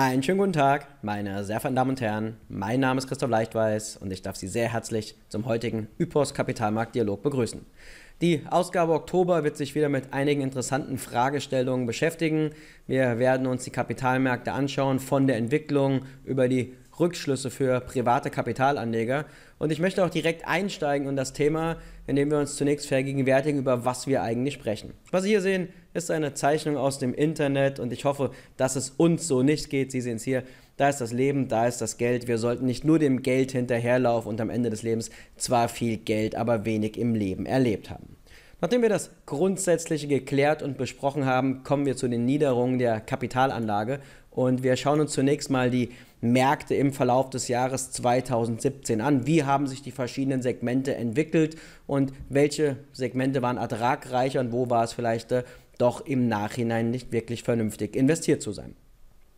Einen schönen guten Tag, meine sehr verehrten Damen und Herren. Mein Name ist Christoph Leichtweiß und ich darf Sie sehr herzlich zum heutigen Hypos Kapitalmarktdialog begrüßen. Die Ausgabe Oktober wird sich wieder mit einigen interessanten Fragestellungen beschäftigen. Wir werden uns die Kapitalmärkte anschauen, von der Entwicklung über die Rückschlüsse für private Kapitalanleger. Und ich möchte auch direkt einsteigen in das Thema, indem wir uns zunächst vergegenwärtigen, über was wir eigentlich sprechen. Was Sie hier sehen, ist eine Zeichnung aus dem Internet und ich hoffe, dass es uns so nicht geht. Sie sehen es hier, da ist das Leben, da ist das Geld. Wir sollten nicht nur dem Geld hinterherlaufen und am Ende des Lebens zwar viel Geld, aber wenig im Leben erlebt haben. Nachdem wir das Grundsätzliche geklärt und besprochen haben, kommen wir zu den Niederungen der Kapitalanlage und wir schauen uns zunächst mal die Märkte im Verlauf des Jahres 2017 an? Wie haben sich die verschiedenen Segmente entwickelt und welche Segmente waren ertragreicher und wo war es vielleicht äh, doch im Nachhinein nicht wirklich vernünftig investiert zu sein?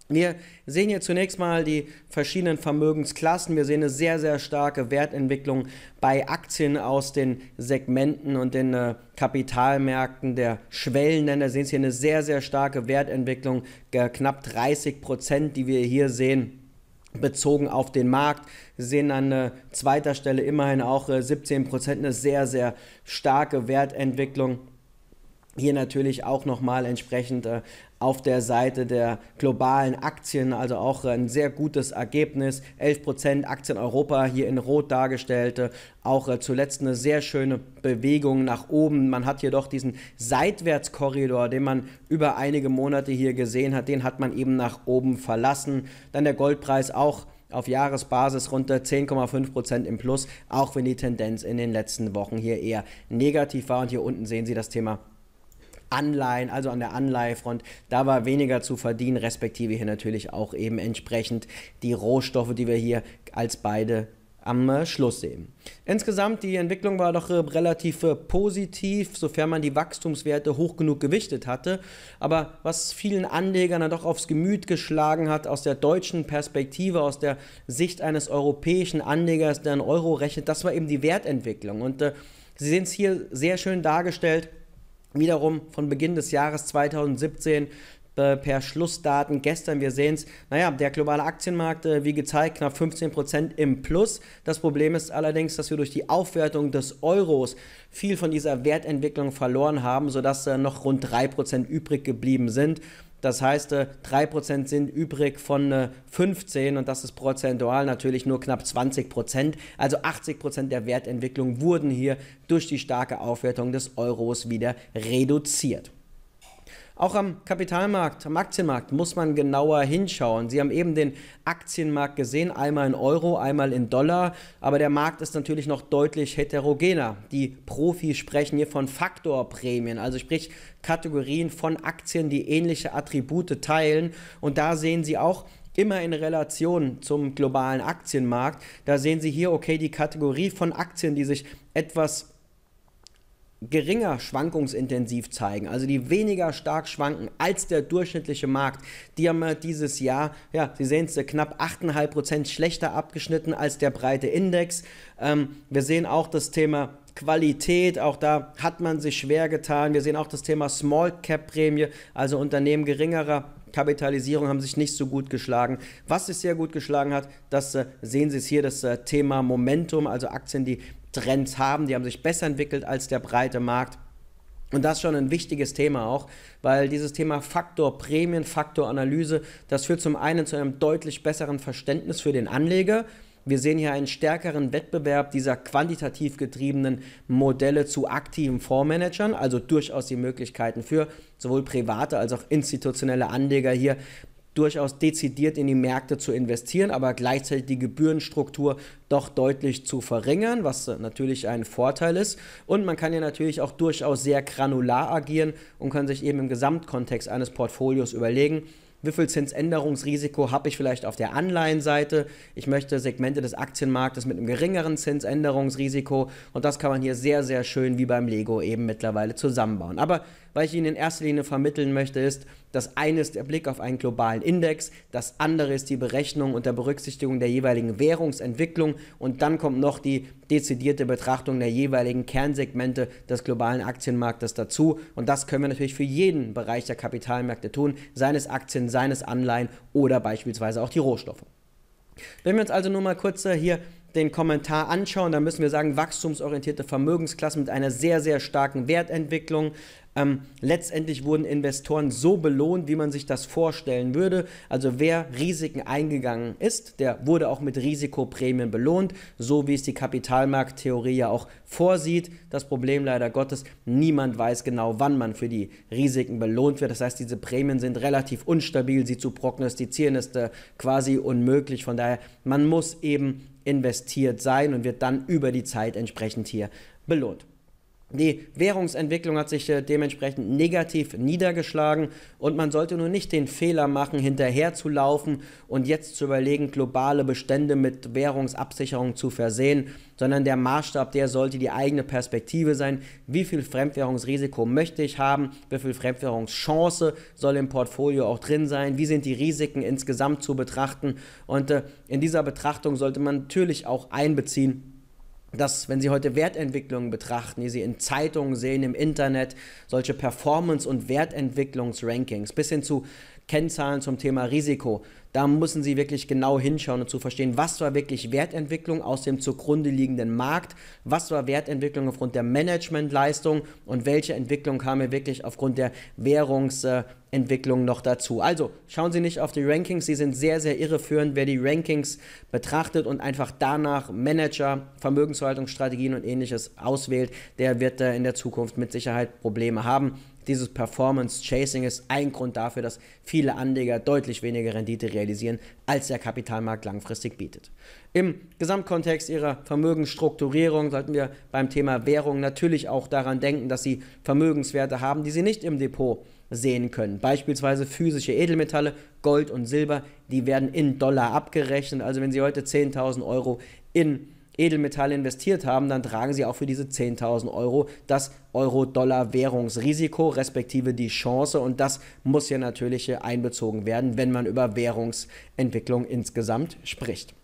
Wir sehen hier zunächst mal die verschiedenen Vermögensklassen. Wir sehen eine sehr, sehr starke Wertentwicklung bei Aktien aus den Segmenten und den äh, Kapitalmärkten der Schwellenländer. Wir Sehen Sie hier eine sehr, sehr starke Wertentwicklung, äh, knapp 30 Prozent, die wir hier sehen bezogen auf den Markt. Wir sehen an äh, zweiter Stelle immerhin auch äh, 17 Prozent, eine sehr, sehr starke Wertentwicklung. Hier natürlich auch nochmal entsprechend äh, auf der Seite der globalen Aktien, also auch ein sehr gutes Ergebnis. 11% Aktien Europa hier in Rot dargestellte. Auch äh, zuletzt eine sehr schöne Bewegung nach oben. Man hat jedoch diesen Seitwärtskorridor, den man über einige Monate hier gesehen hat, den hat man eben nach oben verlassen. Dann der Goldpreis auch auf Jahresbasis runter 10,5% im Plus, auch wenn die Tendenz in den letzten Wochen hier eher negativ war. Und hier unten sehen Sie das Thema Anleihen, also an der Anleihefront. Da war weniger zu verdienen, respektive hier natürlich auch eben entsprechend die Rohstoffe, die wir hier als beide am äh, Schluss sehen. Insgesamt, die Entwicklung war doch äh, relativ äh, positiv, sofern man die Wachstumswerte hoch genug gewichtet hatte. Aber was vielen Anlegern dann doch aufs Gemüt geschlagen hat, aus der deutschen Perspektive, aus der Sicht eines europäischen Anlegers, der in Euro rechnet, das war eben die Wertentwicklung. Und äh, Sie sehen es hier sehr schön dargestellt wiederum von Beginn des Jahres 2017 äh, per Schlussdaten gestern, wir sehen es, naja, der globale Aktienmarkt, äh, wie gezeigt, knapp 15% im Plus. Das Problem ist allerdings, dass wir durch die Aufwertung des Euros viel von dieser Wertentwicklung verloren haben, sodass äh, noch rund 3% übrig geblieben sind. Das heißt, 3% äh, sind übrig von 15 äh, und das ist prozentual natürlich nur knapp 20%. Also 80% der Wertentwicklung wurden hier durch die starke Aufwertung des Euros wieder reduziert. Auch am Kapitalmarkt, am Aktienmarkt muss man genauer hinschauen. Sie haben eben den Aktienmarkt gesehen, einmal in Euro, einmal in Dollar, aber der Markt ist natürlich noch deutlich heterogener. Die Profis sprechen hier von Faktorprämien, also sprich Kategorien von Aktien, die ähnliche Attribute teilen. Und da sehen Sie auch, immer in Relation zum globalen Aktienmarkt. Da sehen Sie hier, okay, die Kategorie von Aktien, die sich etwas geringer schwankungsintensiv zeigen, also die weniger stark schwanken als der durchschnittliche Markt. Die haben wir dieses Jahr, ja, Sie sehen es, knapp 8,5% schlechter abgeschnitten als der breite Index. Ähm, wir sehen auch das Thema Qualität, auch da hat man sich schwer getan. Wir sehen auch das Thema Small Cap Prämie, also Unternehmen geringerer Kapitalisierung haben sich nicht so gut geschlagen. Was sich sehr gut geschlagen hat, das äh, sehen Sie es hier, das äh, Thema Momentum, also Aktien, die Trends haben, die haben sich besser entwickelt als der breite Markt. Und das ist schon ein wichtiges Thema auch, weil dieses Thema Faktor Prämien, Faktor Analyse, das führt zum einen zu einem deutlich besseren Verständnis für den Anleger. Wir sehen hier einen stärkeren Wettbewerb dieser quantitativ getriebenen Modelle zu aktiven Fondsmanagern, also durchaus die Möglichkeiten für sowohl private als auch institutionelle Anleger hier durchaus dezidiert in die Märkte zu investieren, aber gleichzeitig die Gebührenstruktur doch deutlich zu verringern, was natürlich ein Vorteil ist. Und man kann ja natürlich auch durchaus sehr granular agieren und kann sich eben im Gesamtkontext eines Portfolios überlegen, wie viel Zinsänderungsrisiko habe ich vielleicht auf der Anleihenseite? Ich möchte Segmente des Aktienmarktes mit einem geringeren Zinsänderungsrisiko und das kann man hier sehr, sehr schön wie beim Lego eben mittlerweile zusammenbauen. Aber was ich Ihnen in erster Linie vermitteln möchte, ist, das eine ist der Blick auf einen globalen Index, das andere ist die Berechnung unter Berücksichtigung der jeweiligen Währungsentwicklung und dann kommt noch die dezidierte Betrachtung der jeweiligen Kernsegmente des globalen Aktienmarktes dazu. Und das können wir natürlich für jeden Bereich der Kapitalmärkte tun, seines Aktien, seines Anleihen oder beispielsweise auch die Rohstoffe. Wenn wir uns also nur mal kurz äh, hier den Kommentar anschauen, dann müssen wir sagen, wachstumsorientierte Vermögensklassen mit einer sehr, sehr starken Wertentwicklung, ähm, letztendlich wurden Investoren so belohnt, wie man sich das vorstellen würde. Also wer Risiken eingegangen ist, der wurde auch mit Risikoprämien belohnt, so wie es die Kapitalmarkttheorie ja auch vorsieht. Das Problem leider Gottes, niemand weiß genau, wann man für die Risiken belohnt wird. Das heißt, diese Prämien sind relativ unstabil, sie zu prognostizieren ist äh, quasi unmöglich. Von daher, man muss eben investiert sein und wird dann über die Zeit entsprechend hier belohnt. Die Währungsentwicklung hat sich äh, dementsprechend negativ niedergeschlagen und man sollte nur nicht den Fehler machen, hinterher zu laufen und jetzt zu überlegen, globale Bestände mit Währungsabsicherung zu versehen, sondern der Maßstab, der sollte die eigene Perspektive sein. Wie viel Fremdwährungsrisiko möchte ich haben? Wie viel Fremdwährungschance soll im Portfolio auch drin sein? Wie sind die Risiken insgesamt zu betrachten? Und äh, in dieser Betrachtung sollte man natürlich auch einbeziehen, dass wenn Sie heute Wertentwicklungen betrachten, die Sie in Zeitungen sehen, im Internet, solche Performance- und Wertentwicklungsrankings bis hin zu Kennzahlen zum Thema Risiko, da müssen sie wirklich genau hinschauen und zu verstehen, was war wirklich Wertentwicklung aus dem zugrunde liegenden Markt, was war Wertentwicklung aufgrund der Managementleistung und welche Entwicklung kam hier wirklich aufgrund der Währungsentwicklung noch dazu. Also schauen Sie nicht auf die Rankings, sie sind sehr, sehr irreführend, wer die Rankings betrachtet und einfach danach Manager, Vermögensverwaltungsstrategien und ähnliches auswählt, der wird äh, in der Zukunft mit Sicherheit Probleme haben dieses Performance-Chasing ist ein Grund dafür, dass viele Anleger deutlich weniger Rendite realisieren, als der Kapitalmarkt langfristig bietet. Im Gesamtkontext ihrer Vermögensstrukturierung sollten wir beim Thema Währung natürlich auch daran denken, dass sie Vermögenswerte haben, die sie nicht im Depot sehen können. Beispielsweise physische Edelmetalle, Gold und Silber, die werden in Dollar abgerechnet. Also wenn Sie heute 10.000 Euro in Edelmetalle investiert haben, dann tragen sie auch für diese 10.000 Euro das Euro-Dollar-Währungsrisiko respektive die Chance und das muss ja natürlich einbezogen werden, wenn man über Währungsentwicklung insgesamt spricht.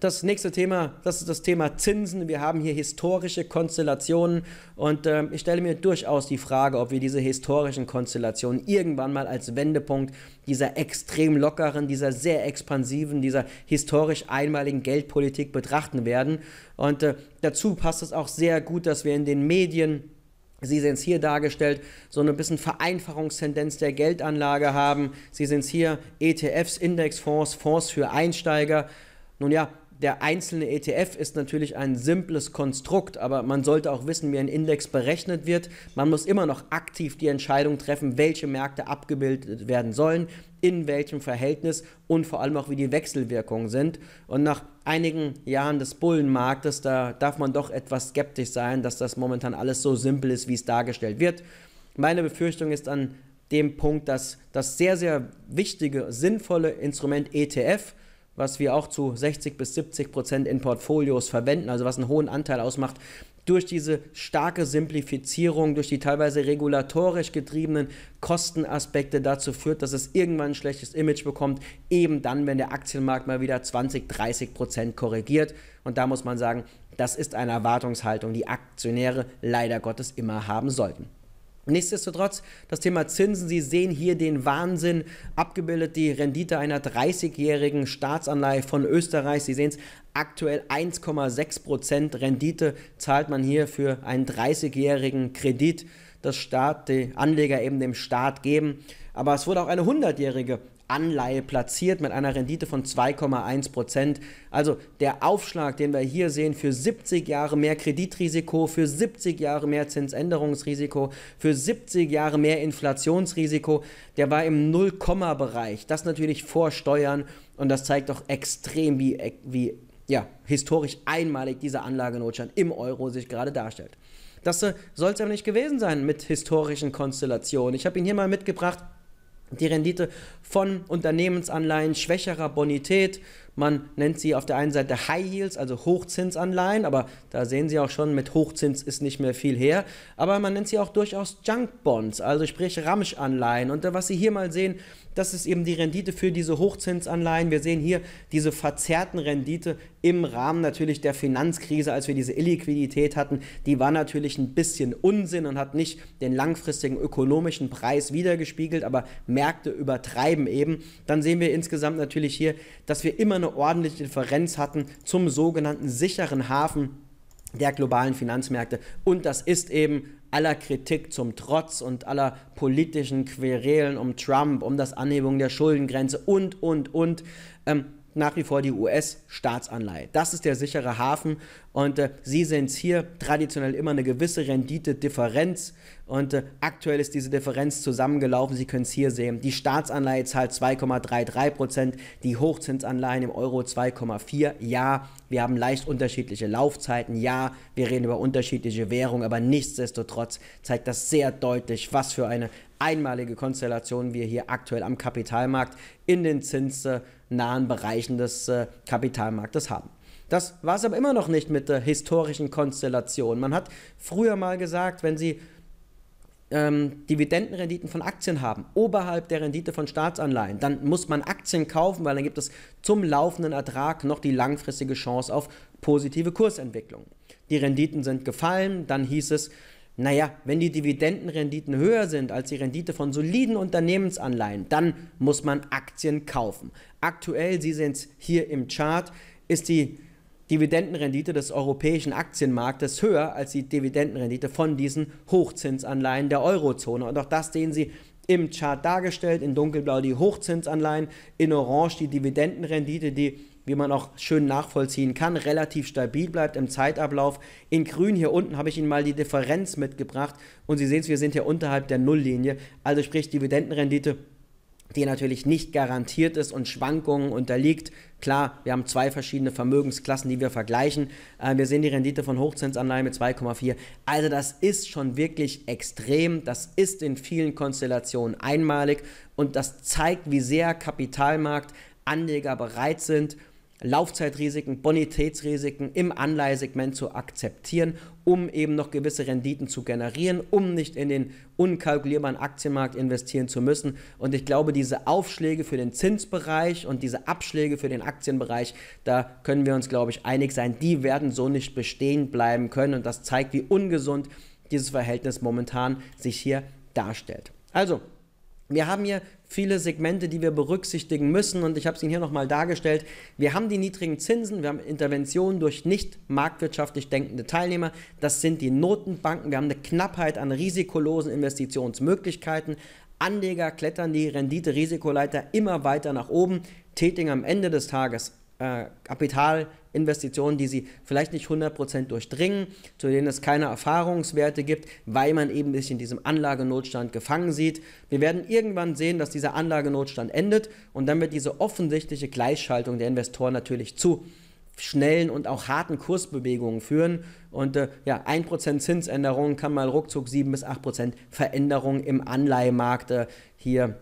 Das nächste Thema, das ist das Thema Zinsen. Wir haben hier historische Konstellationen und äh, ich stelle mir durchaus die Frage, ob wir diese historischen Konstellationen irgendwann mal als Wendepunkt dieser extrem lockeren, dieser sehr expansiven, dieser historisch einmaligen Geldpolitik betrachten werden. Und äh, dazu passt es auch sehr gut, dass wir in den Medien Sie sehen es hier dargestellt, so eine bisschen Vereinfachungstendenz der Geldanlage haben. Sie sehen es hier, ETFs, Indexfonds, Fonds für Einsteiger. Nun ja, der einzelne ETF ist natürlich ein simples Konstrukt, aber man sollte auch wissen, wie ein Index berechnet wird. Man muss immer noch aktiv die Entscheidung treffen, welche Märkte abgebildet werden sollen, in welchem Verhältnis und vor allem auch, wie die Wechselwirkungen sind. Und nach einigen Jahren des Bullenmarktes, da darf man doch etwas skeptisch sein, dass das momentan alles so simpel ist, wie es dargestellt wird. Meine Befürchtung ist an dem Punkt, dass das sehr, sehr wichtige, sinnvolle Instrument ETF, was wir auch zu 60 bis 70 Prozent in Portfolios verwenden, also was einen hohen Anteil ausmacht, durch diese starke Simplifizierung, durch die teilweise regulatorisch getriebenen Kostenaspekte dazu führt, dass es irgendwann ein schlechtes Image bekommt, eben dann, wenn der Aktienmarkt mal wieder 20, 30 Prozent korrigiert. Und da muss man sagen, das ist eine Erwartungshaltung, die Aktionäre leider Gottes immer haben sollten. Nichtsdestotrotz, das Thema Zinsen, Sie sehen hier den Wahnsinn abgebildet, die Rendite einer 30-jährigen Staatsanleihe von Österreich. Sie sehen es, aktuell 1,6% Rendite zahlt man hier für einen 30-jährigen Kredit, das Staat, die Anleger eben dem Staat geben. Aber es wurde auch eine 100-jährige Anleihe platziert mit einer Rendite von 2,1 Prozent. Also der Aufschlag, den wir hier sehen, für 70 Jahre mehr Kreditrisiko, für 70 Jahre mehr Zinsänderungsrisiko, für 70 Jahre mehr Inflationsrisiko, der war im null bereich Das natürlich vor Steuern und das zeigt doch extrem, wie, wie ja, historisch einmalig dieser Anlagenotstand im Euro sich gerade darstellt. Das äh, soll es aber nicht gewesen sein mit historischen Konstellationen. Ich habe ihn hier mal mitgebracht. Die Rendite von Unternehmensanleihen schwächerer Bonität man nennt sie auf der einen Seite High Yields, also Hochzinsanleihen, aber da sehen Sie auch schon, mit Hochzins ist nicht mehr viel her. Aber man nennt sie auch durchaus Junk Bonds, also sprich Ramschanleihen. Und was Sie hier mal sehen, das ist eben die Rendite für diese Hochzinsanleihen. Wir sehen hier diese verzerrten Rendite im Rahmen natürlich der Finanzkrise, als wir diese Illiquidität hatten. Die war natürlich ein bisschen Unsinn und hat nicht den langfristigen ökonomischen Preis wiedergespiegelt, aber Märkte übertreiben eben. Dann sehen wir insgesamt natürlich hier, dass wir immer eine ordentliche Differenz hatten zum sogenannten sicheren Hafen der globalen Finanzmärkte. Und das ist eben aller Kritik zum Trotz und aller politischen Querelen um Trump, um das Anhebung der Schuldengrenze und, und, und. Ähm, nach wie vor die US-Staatsanleihe. Das ist der sichere Hafen und äh, Sie sehen es hier traditionell immer eine gewisse Rendite-Differenz Renditedifferenz und äh, aktuell ist diese Differenz zusammengelaufen. Sie können es hier sehen. Die Staatsanleihe zahlt 2,33 Prozent, die Hochzinsanleihen im Euro 2,4. Ja, wir haben leicht unterschiedliche Laufzeiten. Ja, wir reden über unterschiedliche Währungen, aber nichtsdestotrotz zeigt das sehr deutlich, was für eine einmalige Konstellation wir hier aktuell am Kapitalmarkt in den zinsnahen Bereichen des äh, Kapitalmarktes haben. Das war es aber immer noch nicht mit der historischen Konstellation. Man hat früher mal gesagt, wenn Sie ähm, Dividendenrenditen von Aktien haben, oberhalb der Rendite von Staatsanleihen, dann muss man Aktien kaufen, weil dann gibt es zum laufenden Ertrag noch die langfristige Chance auf positive Kursentwicklung. Die Renditen sind gefallen, dann hieß es, naja, wenn die Dividendenrenditen höher sind als die Rendite von soliden Unternehmensanleihen, dann muss man Aktien kaufen. Aktuell, Sie sehen es hier im Chart, ist die Dividendenrendite des europäischen Aktienmarktes höher als die Dividendenrendite von diesen Hochzinsanleihen der Eurozone. Und auch das sehen Sie im Chart dargestellt, in dunkelblau die Hochzinsanleihen, in orange die Dividendenrendite, die wie man auch schön nachvollziehen kann, relativ stabil bleibt im Zeitablauf. In grün hier unten habe ich Ihnen mal die Differenz mitgebracht und Sie sehen es, wir sind hier unterhalb der Nulllinie, also sprich Dividendenrendite die natürlich nicht garantiert ist und Schwankungen unterliegt. Klar, wir haben zwei verschiedene Vermögensklassen, die wir vergleichen. Äh, wir sehen die Rendite von Hochzinsanleihen mit 2,4. Also das ist schon wirklich extrem. Das ist in vielen Konstellationen einmalig und das zeigt, wie sehr Kapitalmarkt Anleger bereit sind, Laufzeitrisiken, Bonitätsrisiken im Anleihsegment zu akzeptieren, um eben noch gewisse Renditen zu generieren, um nicht in den unkalkulierbaren Aktienmarkt investieren zu müssen. Und ich glaube, diese Aufschläge für den Zinsbereich und diese Abschläge für den Aktienbereich, da können wir uns, glaube ich, einig sein, die werden so nicht bestehen bleiben können. Und das zeigt, wie ungesund dieses Verhältnis momentan sich hier darstellt. Also, wir haben hier viele Segmente, die wir berücksichtigen müssen und ich habe es Ihnen hier nochmal dargestellt. Wir haben die niedrigen Zinsen, wir haben Interventionen durch nicht marktwirtschaftlich denkende Teilnehmer, das sind die Notenbanken, wir haben eine Knappheit an risikolosen Investitionsmöglichkeiten. Anleger klettern die Rendite-Risikoleiter immer weiter nach oben, tätigen am Ende des Tages äh, Kapitalinvestitionen, die sie vielleicht nicht 100% durchdringen, zu denen es keine Erfahrungswerte gibt, weil man eben sich in diesem Anlagenotstand gefangen sieht. Wir werden irgendwann sehen, dass dieser Anlagenotstand endet und dann wird diese offensichtliche Gleichschaltung der Investoren natürlich zu schnellen und auch harten Kursbewegungen führen. Und äh, ja, 1% Zinsänderung kann mal ruckzuck 7 bis 8% Veränderung im Anleihemarkt äh, hier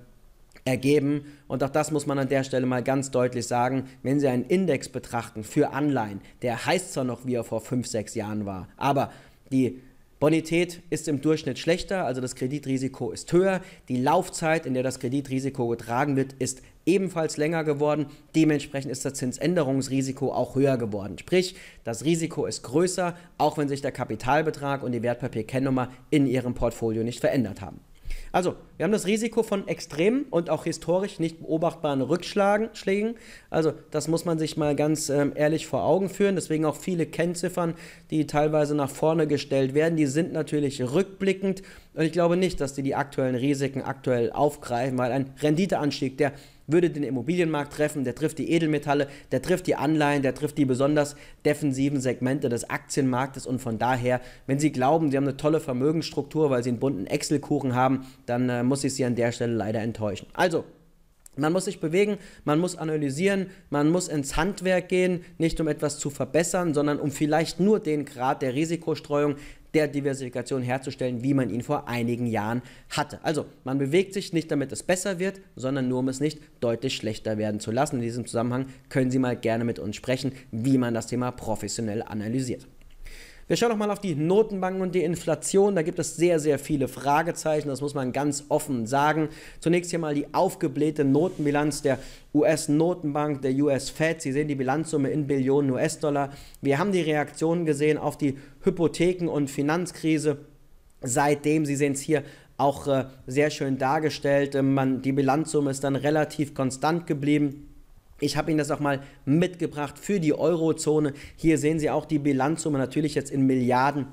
ergeben. Und auch das muss man an der Stelle mal ganz deutlich sagen. Wenn Sie einen Index betrachten für Anleihen, der heißt zwar noch, wie er vor fünf, sechs Jahren war, aber die Bonität ist im Durchschnitt schlechter, also das Kreditrisiko ist höher. Die Laufzeit, in der das Kreditrisiko getragen wird, ist ebenfalls länger geworden. Dementsprechend ist das Zinsänderungsrisiko auch höher geworden. Sprich, das Risiko ist größer, auch wenn sich der Kapitalbetrag und die Wertpapierkennnummer in Ihrem Portfolio nicht verändert haben. Also, wir haben das Risiko von extremen und auch historisch nicht beobachtbaren Rückschlägen. Also, das muss man sich mal ganz ähm, ehrlich vor Augen führen. Deswegen auch viele Kennziffern, die teilweise nach vorne gestellt werden, die sind natürlich rückblickend. Und ich glaube nicht, dass die die aktuellen Risiken aktuell aufgreifen, weil ein Renditeanstieg, der würde den Immobilienmarkt treffen, der trifft die Edelmetalle, der trifft die Anleihen, der trifft die besonders defensiven Segmente des Aktienmarktes und von daher, wenn Sie glauben, Sie haben eine tolle Vermögensstruktur, weil Sie einen bunten Excel-Kuchen haben, dann äh, muss ich Sie an der Stelle leider enttäuschen. Also, man muss sich bewegen, man muss analysieren, man muss ins Handwerk gehen, nicht um etwas zu verbessern, sondern um vielleicht nur den Grad der Risikostreuung, der Diversifikation herzustellen, wie man ihn vor einigen Jahren hatte. Also man bewegt sich nicht damit es besser wird, sondern nur um es nicht deutlich schlechter werden zu lassen. In diesem Zusammenhang können Sie mal gerne mit uns sprechen, wie man das Thema professionell analysiert. Wir schauen nochmal auf die Notenbanken und die Inflation. Da gibt es sehr, sehr viele Fragezeichen. Das muss man ganz offen sagen. Zunächst hier mal die aufgeblähte Notenbilanz der US-Notenbank, der US-Fed. Sie sehen die Bilanzsumme in Billionen US-Dollar. Wir haben die Reaktionen gesehen auf die Hypotheken- und Finanzkrise. Seitdem, Sie sehen es hier auch äh, sehr schön dargestellt. Ähm, man, die Bilanzsumme ist dann relativ konstant geblieben. Ich habe Ihnen das auch mal mitgebracht für die Eurozone. Hier sehen Sie auch die Bilanzsumme natürlich jetzt in Milliarden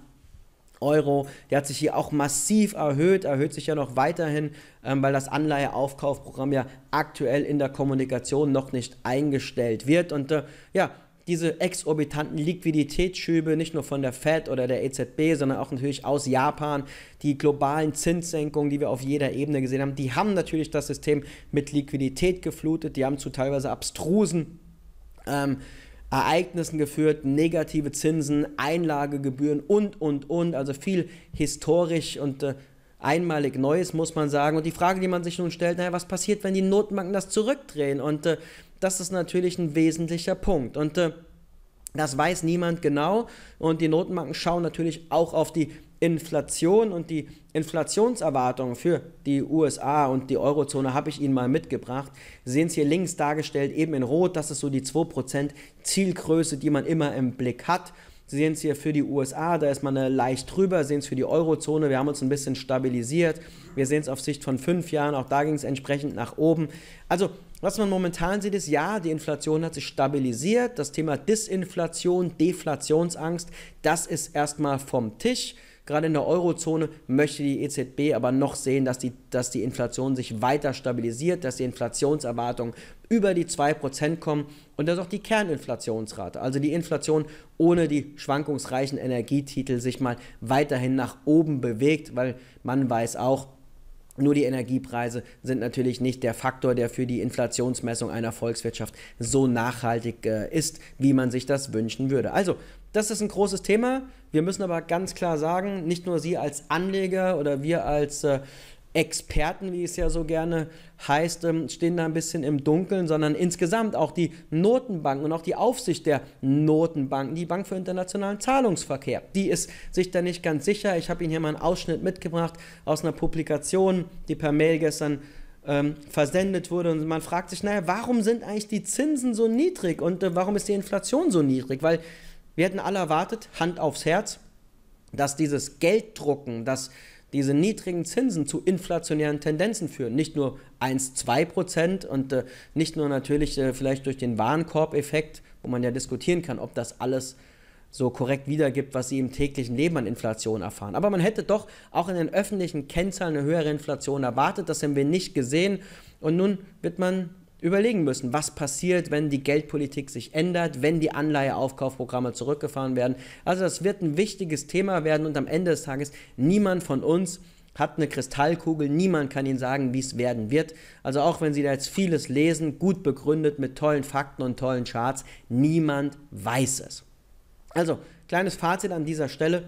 Euro. die hat sich hier auch massiv erhöht, erhöht sich ja noch weiterhin, ähm, weil das Anleiheaufkaufprogramm ja aktuell in der Kommunikation noch nicht eingestellt wird. Und äh, ja, diese exorbitanten Liquiditätsschübe, nicht nur von der Fed oder der EZB, sondern auch natürlich aus Japan, die globalen Zinssenkungen, die wir auf jeder Ebene gesehen haben, die haben natürlich das System mit Liquidität geflutet, die haben zu teilweise abstrusen ähm, Ereignissen geführt, negative Zinsen, Einlagegebühren und, und, und, also viel historisch und äh, einmalig Neues, muss man sagen. Und die Frage, die man sich nun stellt, naja, was passiert, wenn die Notenbanken das zurückdrehen? Und äh, das ist natürlich ein wesentlicher Punkt. Und äh, das weiß niemand genau. Und die Notenbanken schauen natürlich auch auf die Inflation und die Inflationserwartungen für die USA und die Eurozone habe ich Ihnen mal mitgebracht. Sie sehen es hier links dargestellt, eben in Rot, das ist so die 2% Zielgröße, die man immer im Blick hat. Sie sehen es hier für die USA, da ist man äh, leicht drüber, Sie sehen es für die Eurozone, wir haben uns ein bisschen stabilisiert, wir sehen es auf Sicht von fünf Jahren, auch da ging es entsprechend nach oben. Also was man momentan sieht, ist, ja, die Inflation hat sich stabilisiert. Das Thema Disinflation, Deflationsangst, das ist erstmal vom Tisch. Gerade in der Eurozone möchte die EZB aber noch sehen, dass die, dass die Inflation sich weiter stabilisiert, dass die Inflationserwartungen über die 2% kommen und dass auch die Kerninflationsrate, also die Inflation ohne die schwankungsreichen Energietitel, sich mal weiterhin nach oben bewegt, weil man weiß auch, nur die Energiepreise sind natürlich nicht der Faktor, der für die Inflationsmessung einer Volkswirtschaft so nachhaltig äh, ist, wie man sich das wünschen würde. Also das ist ein großes Thema. Wir müssen aber ganz klar sagen, nicht nur Sie als Anleger oder wir als äh, Experten, wie es ja so gerne heißt, ähm, stehen da ein bisschen im Dunkeln, sondern insgesamt auch die Notenbanken und auch die Aufsicht der Notenbanken, die Bank für internationalen Zahlungsverkehr, die ist sich da nicht ganz sicher. Ich habe Ihnen hier mal einen Ausschnitt mitgebracht aus einer Publikation, die per Mail gestern ähm, versendet wurde. Und man fragt sich, naja, warum sind eigentlich die Zinsen so niedrig und äh, warum ist die Inflation so niedrig? Weil wir hätten alle erwartet, Hand aufs Herz, dass dieses Gelddrucken, dass diese niedrigen Zinsen zu inflationären Tendenzen führen. Nicht nur 1, 2 Prozent und äh, nicht nur natürlich äh, vielleicht durch den Warenkorb-Effekt, wo man ja diskutieren kann, ob das alles so korrekt wiedergibt, was sie im täglichen Leben an Inflation erfahren. Aber man hätte doch auch in den öffentlichen Kennzahlen eine höhere Inflation erwartet. Das haben wir nicht gesehen. Und nun wird man überlegen müssen, was passiert, wenn die Geldpolitik sich ändert, wenn die Anleiheaufkaufprogramme zurückgefahren werden. Also das wird ein wichtiges Thema werden und am Ende des Tages niemand von uns hat eine Kristallkugel, niemand kann Ihnen sagen, wie es werden wird. Also auch wenn Sie da jetzt vieles lesen, gut begründet mit tollen Fakten und tollen Charts, niemand weiß es. Also, kleines Fazit an dieser Stelle.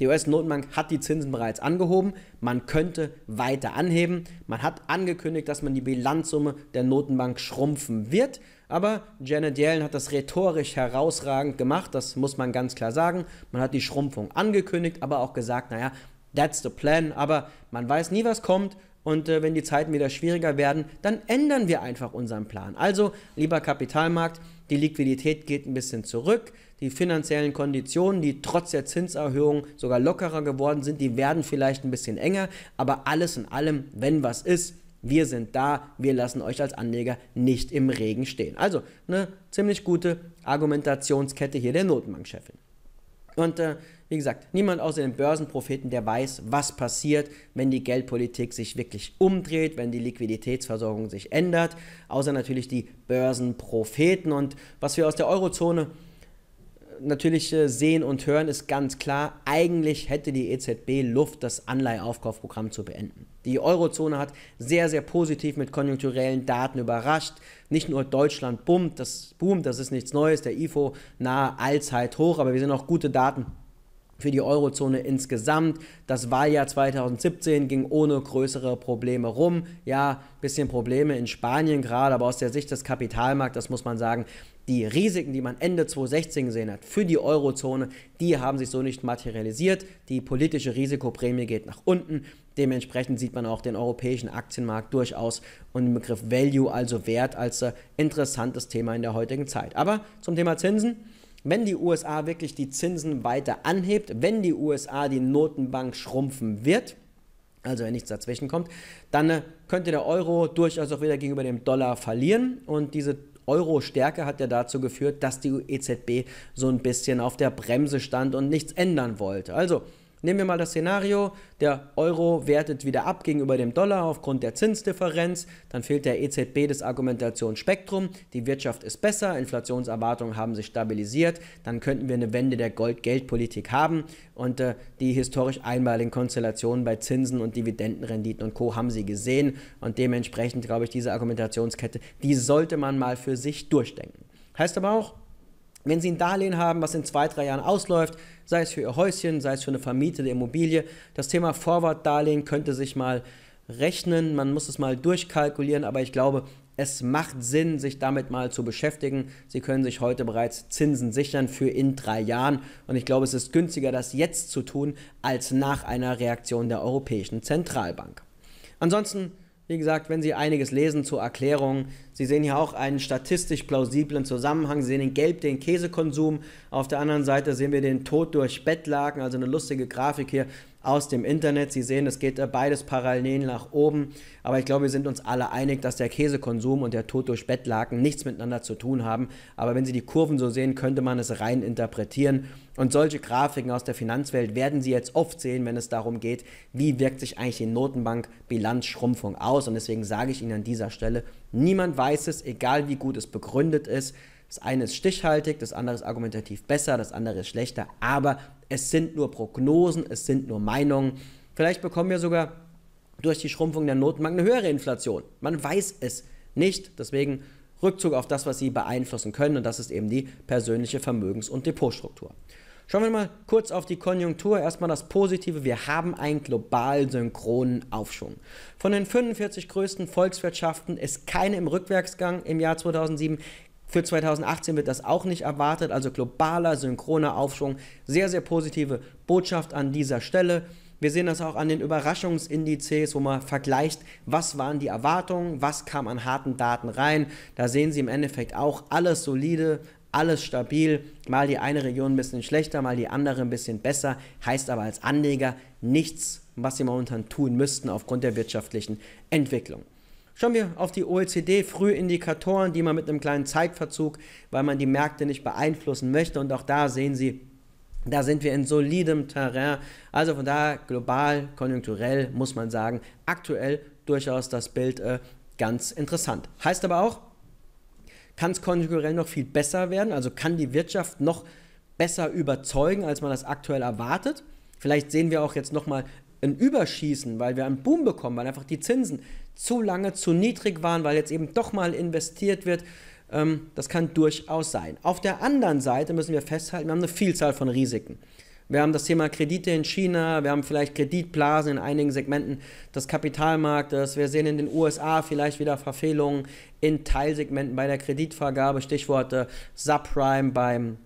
Die US-Notenbank hat die Zinsen bereits angehoben. Man könnte weiter anheben. Man hat angekündigt, dass man die Bilanzsumme der Notenbank schrumpfen wird. Aber Janet Yellen hat das rhetorisch herausragend gemacht. Das muss man ganz klar sagen. Man hat die Schrumpfung angekündigt, aber auch gesagt, naja, that's the plan. Aber man weiß nie, was kommt. Und äh, wenn die Zeiten wieder schwieriger werden, dann ändern wir einfach unseren Plan. Also, lieber Kapitalmarkt, die Liquidität geht ein bisschen zurück, die finanziellen Konditionen, die trotz der Zinserhöhung sogar lockerer geworden sind, die werden vielleicht ein bisschen enger, aber alles in allem, wenn was ist, wir sind da, wir lassen euch als Anleger nicht im Regen stehen. Also eine ziemlich gute Argumentationskette hier der Notenbankchefin. Und äh, wie gesagt, niemand außer den Börsenpropheten, der weiß, was passiert, wenn die Geldpolitik sich wirklich umdreht, wenn die Liquiditätsversorgung sich ändert, außer natürlich die Börsenpropheten. Und was wir aus der Eurozone äh, natürlich äh, sehen und hören, ist ganz klar, eigentlich hätte die EZB Luft, das Anleihaufkaufprogramm zu beenden. Die Eurozone hat sehr, sehr positiv mit konjunkturellen Daten überrascht. Nicht nur Deutschland boomt, das boomt, das ist nichts Neues, der IFO nahe Allzeit hoch, aber wir sehen auch gute Daten für die Eurozone insgesamt. Das Wahljahr 2017 ging ohne größere Probleme rum. Ja, ein bisschen Probleme in Spanien gerade, aber aus der Sicht des Kapitalmarktes muss man sagen, die Risiken, die man Ende 2016 gesehen hat für die Eurozone, die haben sich so nicht materialisiert. Die politische Risikoprämie geht nach unten. Dementsprechend sieht man auch den europäischen Aktienmarkt durchaus und den Begriff Value, also Wert, als äh, interessantes Thema in der heutigen Zeit. Aber zum Thema Zinsen wenn die USA wirklich die Zinsen weiter anhebt, wenn die USA die Notenbank schrumpfen wird, also wenn nichts dazwischen kommt, dann äh, könnte der Euro durchaus auch wieder gegenüber dem Dollar verlieren und diese Euro-Stärke hat ja dazu geführt, dass die EZB so ein bisschen auf der Bremse stand und nichts ändern wollte. Also Nehmen wir mal das Szenario, der Euro wertet wieder ab gegenüber dem Dollar aufgrund der Zinsdifferenz, dann fehlt der EZB das Argumentationsspektrum, die Wirtschaft ist besser, Inflationserwartungen haben sich stabilisiert, dann könnten wir eine Wende der Gold-Geldpolitik haben und äh, die historisch einmaligen Konstellationen bei Zinsen und Dividendenrenditen und Co. haben sie gesehen und dementsprechend glaube ich, diese Argumentationskette, die sollte man mal für sich durchdenken. Heißt aber auch, wenn Sie ein Darlehen haben, was in zwei, drei Jahren ausläuft, sei es für Ihr Häuschen, sei es für eine vermietete Immobilie, das Thema Vorwartdarlehen könnte sich mal rechnen, man muss es mal durchkalkulieren, aber ich glaube, es macht Sinn, sich damit mal zu beschäftigen. Sie können sich heute bereits Zinsen sichern für in drei Jahren. Und ich glaube, es ist günstiger, das jetzt zu tun, als nach einer Reaktion der Europäischen Zentralbank. Ansonsten wie gesagt, wenn Sie einiges lesen zur Erklärung, Sie sehen hier auch einen statistisch plausiblen Zusammenhang. Sie sehen in Gelb den Käsekonsum. Auf der anderen Seite sehen wir den Tod durch Bettlaken, also eine lustige Grafik hier, aus dem Internet. Sie sehen, es geht äh, beides parallel nach oben. Aber ich glaube, wir sind uns alle einig, dass der Käsekonsum und der Tod durch Bettlaken nichts miteinander zu tun haben. Aber wenn Sie die Kurven so sehen, könnte man es rein interpretieren. Und solche Grafiken aus der Finanzwelt werden Sie jetzt oft sehen, wenn es darum geht, wie wirkt sich eigentlich die Notenbank-Bilanzschrumpfung aus. Und deswegen sage ich Ihnen an dieser Stelle, niemand weiß es, egal wie gut es begründet ist. Das eine ist stichhaltig, das andere ist argumentativ besser, das andere ist schlechter, aber es sind nur Prognosen, es sind nur Meinungen. Vielleicht bekommen wir sogar durch die Schrumpfung der Notenbank eine höhere Inflation. Man weiß es nicht, deswegen Rückzug auf das, was sie beeinflussen können und das ist eben die persönliche Vermögens- und Depotstruktur. Schauen wir mal kurz auf die Konjunktur. Erstmal das Positive. Wir haben einen global synchronen Aufschwung. Von den 45 größten Volkswirtschaften ist keine im Rückwärtsgang im Jahr 2007, für 2018 wird das auch nicht erwartet, also globaler, synchroner Aufschwung. Sehr, sehr positive Botschaft an dieser Stelle. Wir sehen das auch an den Überraschungsindizes, wo man vergleicht, was waren die Erwartungen, was kam an harten Daten rein. Da sehen Sie im Endeffekt auch alles solide, alles stabil. Mal die eine Region ein bisschen schlechter, mal die andere ein bisschen besser. Heißt aber als Anleger nichts, was Sie momentan tun müssten aufgrund der wirtschaftlichen Entwicklung. Schauen wir auf die OECD-Frühindikatoren, die man mit einem kleinen Zeitverzug, weil man die Märkte nicht beeinflussen möchte. Und auch da sehen Sie, da sind wir in solidem Terrain. Also von daher, global, konjunkturell muss man sagen, aktuell durchaus das Bild äh, ganz interessant. Heißt aber auch, kann es konjunkturell noch viel besser werden? Also kann die Wirtschaft noch besser überzeugen, als man das aktuell erwartet? Vielleicht sehen wir auch jetzt nochmal ein Überschießen, weil wir einen Boom bekommen, weil einfach die Zinsen zu lange zu niedrig waren, weil jetzt eben doch mal investiert wird. Ähm, das kann durchaus sein. Auf der anderen Seite müssen wir festhalten, wir haben eine Vielzahl von Risiken. Wir haben das Thema Kredite in China, wir haben vielleicht Kreditblasen in einigen Segmenten des Kapitalmarktes, wir sehen in den USA vielleicht wieder Verfehlungen in Teilsegmenten bei der Kreditvergabe, Stichworte Subprime beim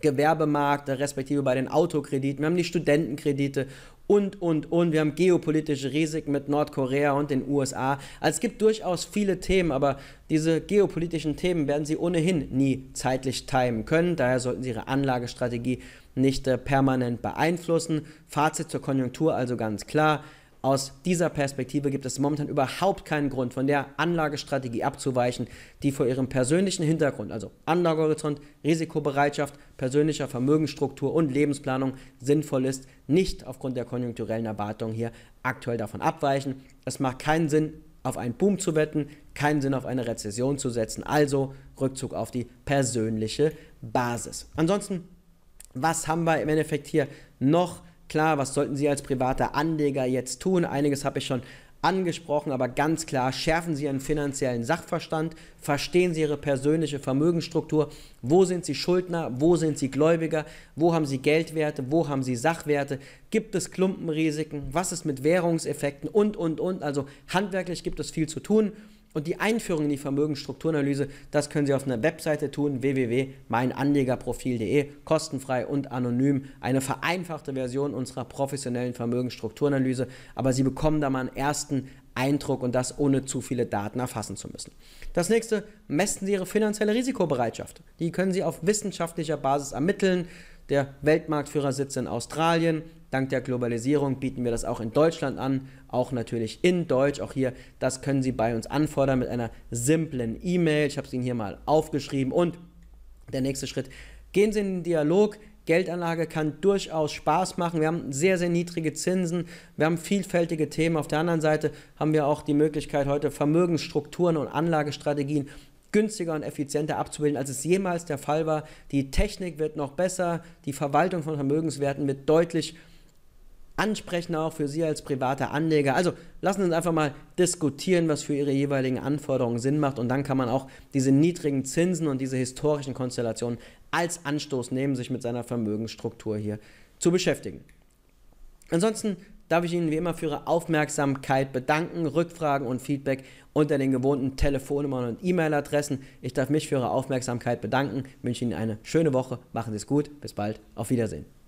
Gewerbemarkt, respektive bei den Autokrediten, wir haben die Studentenkredite und, und, und. Wir haben geopolitische Risiken mit Nordkorea und den USA. Also es gibt durchaus viele Themen, aber diese geopolitischen Themen werden Sie ohnehin nie zeitlich timen können. Daher sollten Sie Ihre Anlagestrategie nicht äh, permanent beeinflussen. Fazit zur Konjunktur also ganz klar. Aus dieser Perspektive gibt es momentan überhaupt keinen Grund, von der Anlagestrategie abzuweichen, die vor ihrem persönlichen Hintergrund, also Anlagehorizont, Risikobereitschaft, persönlicher Vermögensstruktur und Lebensplanung sinnvoll ist, nicht aufgrund der konjunkturellen Erwartungen hier aktuell davon abweichen. Es macht keinen Sinn, auf einen Boom zu wetten, keinen Sinn auf eine Rezession zu setzen, also Rückzug auf die persönliche Basis. Ansonsten, was haben wir im Endeffekt hier noch? Klar, was sollten Sie als privater Anleger jetzt tun? Einiges habe ich schon angesprochen, aber ganz klar, schärfen Sie Ihren finanziellen Sachverstand, verstehen Sie Ihre persönliche Vermögensstruktur, wo sind Sie Schuldner, wo sind Sie Gläubiger, wo haben Sie Geldwerte, wo haben Sie Sachwerte, gibt es Klumpenrisiken, was ist mit Währungseffekten und, und, und. Also handwerklich gibt es viel zu tun. Und die Einführung in die Vermögensstrukturanalyse, das können Sie auf einer Webseite tun, www.meinanlegerprofil.de, kostenfrei und anonym. Eine vereinfachte Version unserer professionellen Vermögensstrukturanalyse, aber Sie bekommen da mal einen ersten Eindruck und das ohne zu viele Daten erfassen zu müssen. Das nächste, messen Sie Ihre finanzielle Risikobereitschaft. Die können Sie auf wissenschaftlicher Basis ermitteln. Der Weltmarktführer sitzt in Australien. Dank der Globalisierung bieten wir das auch in Deutschland an, auch natürlich in Deutsch. Auch hier, das können Sie bei uns anfordern mit einer simplen E-Mail. Ich habe es Ihnen hier mal aufgeschrieben. Und der nächste Schritt, gehen Sie in den Dialog. Geldanlage kann durchaus Spaß machen. Wir haben sehr, sehr niedrige Zinsen. Wir haben vielfältige Themen. Auf der anderen Seite haben wir auch die Möglichkeit, heute Vermögensstrukturen und Anlagestrategien günstiger und effizienter abzubilden, als es jemals der Fall war. Die Technik wird noch besser. Die Verwaltung von Vermögenswerten wird deutlich besser ansprechender auch für Sie als privater Anleger. Also lassen Sie uns einfach mal diskutieren, was für Ihre jeweiligen Anforderungen Sinn macht und dann kann man auch diese niedrigen Zinsen und diese historischen Konstellationen als Anstoß nehmen, sich mit seiner Vermögensstruktur hier zu beschäftigen. Ansonsten darf ich Ihnen wie immer für Ihre Aufmerksamkeit bedanken, Rückfragen und Feedback unter den gewohnten Telefonnummern und E-Mail-Adressen. Ich darf mich für Ihre Aufmerksamkeit bedanken, wünsche Ihnen eine schöne Woche, machen Sie es gut, bis bald, auf Wiedersehen.